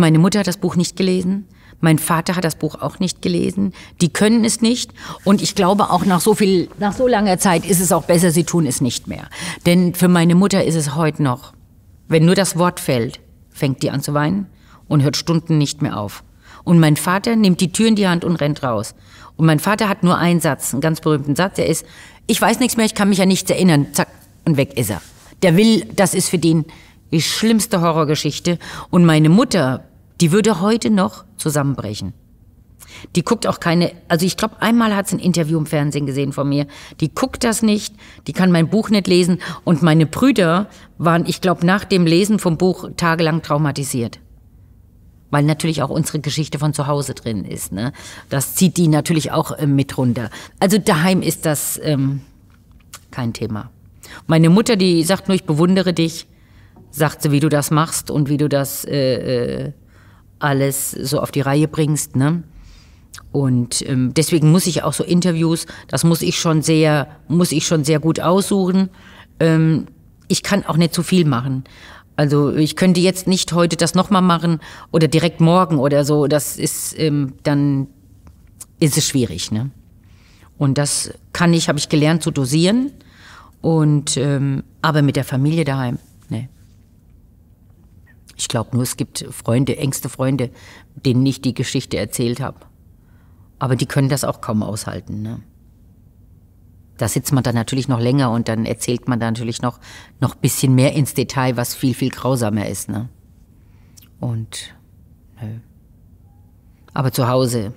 Meine Mutter hat das Buch nicht gelesen. Mein Vater hat das Buch auch nicht gelesen. Die können es nicht. Und ich glaube auch nach so viel, nach so langer Zeit ist es auch besser, sie tun es nicht mehr. Denn für meine Mutter ist es heute noch. Wenn nur das Wort fällt, fängt die an zu weinen und hört Stunden nicht mehr auf. Und mein Vater nimmt die Tür in die Hand und rennt raus. Und mein Vater hat nur einen Satz, einen ganz berühmten Satz. Er ist, ich weiß nichts mehr, ich kann mich an nichts erinnern. Zack, und weg ist er. Der will, das ist für den die schlimmste Horrorgeschichte. Und meine Mutter die würde heute noch zusammenbrechen. Die guckt auch keine, also ich glaube, einmal hat sie ein Interview im Fernsehen gesehen von mir. Die guckt das nicht, die kann mein Buch nicht lesen und meine Brüder waren, ich glaube, nach dem Lesen vom Buch tagelang traumatisiert. Weil natürlich auch unsere Geschichte von zu Hause drin ist. Ne? Das zieht die natürlich auch äh, mit runter. Also daheim ist das ähm, kein Thema. Meine Mutter, die sagt nur, ich bewundere dich, sagt sie, wie du das machst und wie du das äh, äh, alles so auf die Reihe bringst. Ne? Und ähm, deswegen muss ich auch so Interviews, das muss ich schon sehr, muss ich schon sehr gut aussuchen. Ähm, ich kann auch nicht zu viel machen. Also ich könnte jetzt nicht heute das nochmal machen oder direkt morgen oder so. Das ist ähm, dann ist es schwierig, ne? Und das kann ich, habe ich gelernt zu dosieren. Und ähm, aber mit der Familie daheim. Ich glaube nur, es gibt Freunde, engste Freunde, denen ich die Geschichte erzählt habe. Aber die können das auch kaum aushalten. Ne? Da sitzt man dann natürlich noch länger und dann erzählt man da natürlich noch noch bisschen mehr ins Detail, was viel, viel grausamer ist. Ne? Und nö. Aber zu Hause